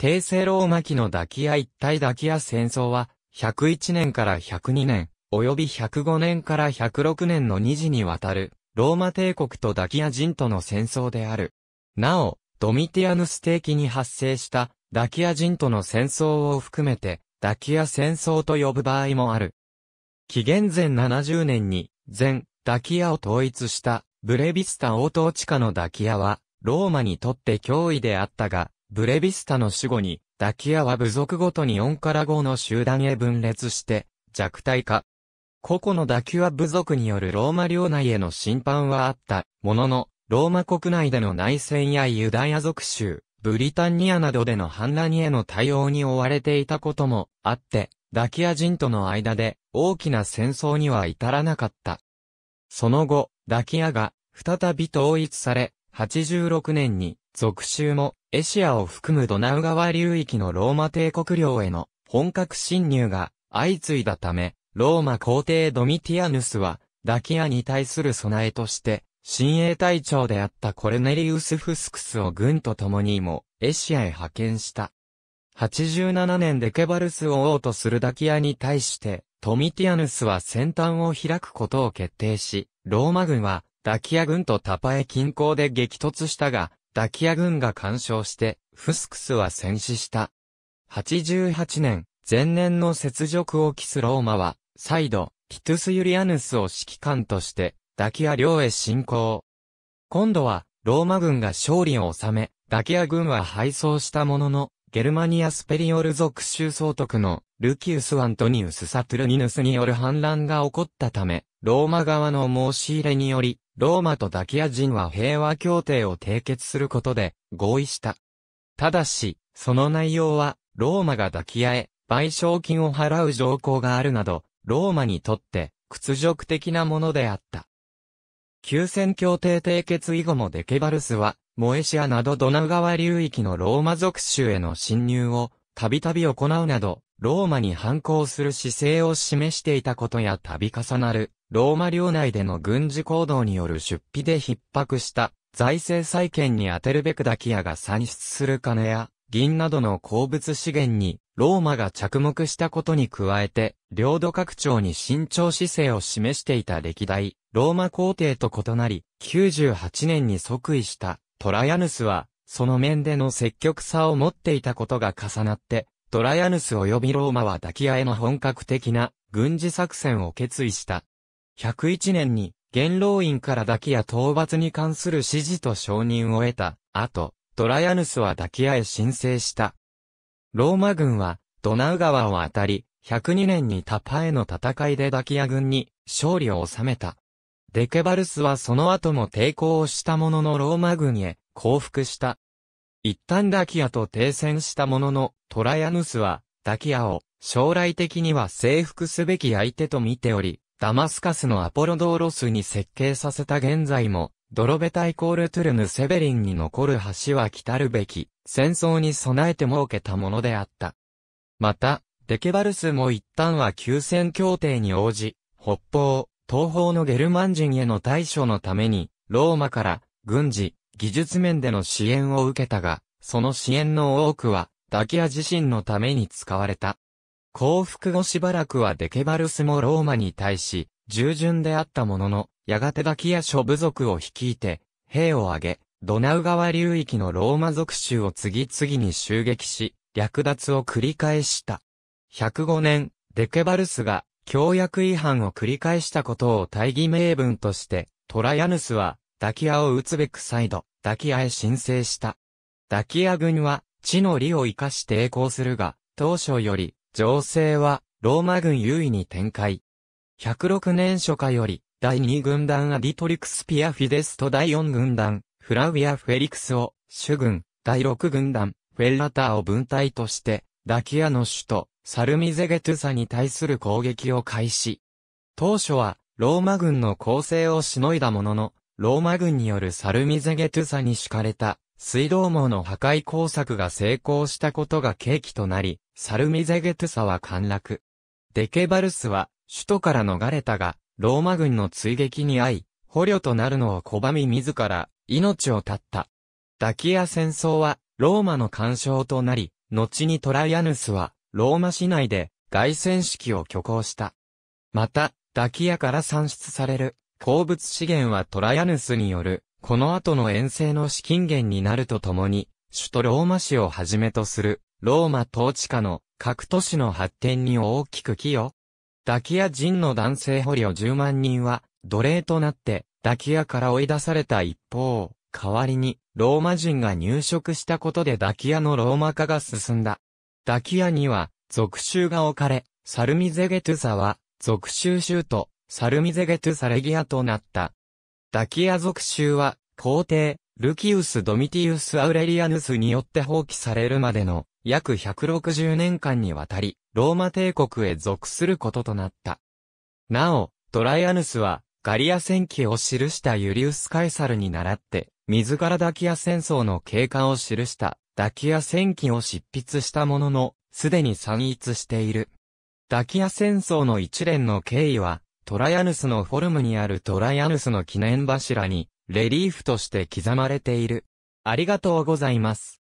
帝政ローマ期のダキア一体ダキア戦争は、101年から102年、及び105年から106年の2次にわたる、ローマ帝国とダキア人との戦争である。なお、ドミティアヌス帝期に発生したダキア人との戦争を含めて、ダキア戦争と呼ぶ場合もある。紀元前70年に、前、ダキアを統一した、ブレビスタ王統治下のダキアは、ローマにとって脅威であったが、ブレビスタの死後に、ダキアは部族ごとに4から5の集団へ分裂して、弱体化。個々のダキア部族によるローマ領内への侵犯はあった、ものの、ローマ国内での内戦やユダヤ族州、ブリタニアなどでの反乱への対応に追われていたこともあって、ダキア人との間で大きな戦争には至らなかった。その後、ダキアが再び統一され、86年に属州も、エシアを含むドナウ川流域のローマ帝国領への本格侵入が相次いだため、ローマ皇帝ドミティアヌスは、ダキアに対する備えとして、親衛隊長であったコルネリウス・フスクスを軍と共にも、エシアへ派遣した。87年デケバルスを王とするダキアに対して、トミティアヌスは先端を開くことを決定し、ローマ軍は、ダキア軍とタパエ近郊で激突したが、ダキア軍が干渉して、フスクスは戦死した。88年、前年の雪辱を期すローマは、再度、キトゥス・ユリアヌスを指揮官として、ダキア領へ侵攻。今度は、ローマ軍が勝利を収め、ダキア軍は敗走したものの、ゲルマニア・スペリオル属州総督のルキウス・アントニウス・サトゥルニヌスによる反乱が起こったため、ローマ側の申し入れにより、ローマとダキア人は平和協定を締結することで合意した。ただし、その内容は、ローマがダキアへ賠償金を払う条項があるなど、ローマにとって屈辱的なものであった。休戦協定締結以後もデケバルスは、モエシアなどドナウ川流域のローマ属州への侵入をたびたび行うなど、ローマに反抗する姿勢を示していたことや度重なるローマ領内での軍事行動による出費で逼迫した財政再建に充てるべくダキアが産出する金や銀などの鉱物資源にローマが着目したことに加えて領土拡張に慎重姿勢を示していた歴代ローマ皇帝と異なり98年に即位したトラヤヌスはその面での積極さを持っていたことが重なってトラヤヌス及びローマはダキアへの本格的な軍事作戦を決意した。101年に、元老院からダキア討伐に関する指示と承認を得た後、トラヤヌスはダキアへ申請した。ローマ軍は、ドナウ川を渡り、102年にタパへの戦いでダキア軍に勝利を収めた。デケバルスはその後も抵抗をしたもののローマ軍へ降伏した。一旦ダキアと停戦したものの、トラヤヌスは、ダキアを将来的には征服すべき相手と見ており、ダマスカスのアポロドーロスに設計させた現在も、ドロベタイコールトゥルヌセベリンに残る橋は来たるべき、戦争に備えて設けたものであった。また、デケバルスも一旦は休戦協定に応じ、北方、東方のゲルマン人への対処のために、ローマから軍事、技術面での支援を受けたが、その支援の多くは、ダキア自身のために使われた。降伏後しばらくはデケバルスもローマに対し、従順であったものの、やがてダキア諸部族を率いて、兵を挙げ、ドナウ川流域のローマ属州を次々に襲撃し、略奪を繰り返した。105年、デケバルスが、協約違反を繰り返したことを大義名分として、トラヤヌスは、ダキアを打つべく再度、ダキアへ申請した。ダキア軍は、地の利を生かして栄光するが、当初より、情勢は、ローマ軍優位に展開。106年初夏より、第2軍団アディトリクスピアフィデスと第4軍団、フラウィア・フェリクスを、主軍、第6軍団、フェルラターを分隊として、ダキアの首都、サルミゼゲトゥサに対する攻撃を開始。当初は、ローマ軍の攻勢をしのいだものの、ローマ軍によるサルミゼゲトゥサに敷かれた、水道網の破壊工作が成功したことが契機となり、サルミゼゲトゥサは陥落。デケバルスは、首都から逃れたが、ローマ軍の追撃に遭い、捕虜となるのを拒み自ら、命を絶った。ダキア戦争は、ローマの干渉となり、後にトライアヌスは、ローマ市内で、凱旋式を挙行した。また、ダキアから産出される、鉱物資源はトライアヌスによる、この後の遠征の資金源になるとともに、首都ローマ市をはじめとする、ローマ統治下の各都市の発展に大きく寄与。ダキア人の男性捕虜10万人は奴隷となってダキアから追い出された一方、代わりにローマ人が入植したことでダキアのローマ化が進んだ。ダキアには属州が置かれ、サルミゼゲトゥサは属州州とサルミゼゲトゥサレギアとなった。ダキア属州は皇帝、ルキウス・ドミティウス・アウレリアヌスによって放棄されるまでの約160年間にわたり、ローマ帝国へ属することとなった。なお、トライアヌスは、ガリア戦記を記したユリウス・カエサルに倣って、自らダキア戦争の経過を記したダキア戦記を執筆したものの、すでに散逸している。ダキア戦争の一連の経緯は、トライアヌスのフォルムにあるトライアヌスの記念柱に、レリーフとして刻まれている。ありがとうございます。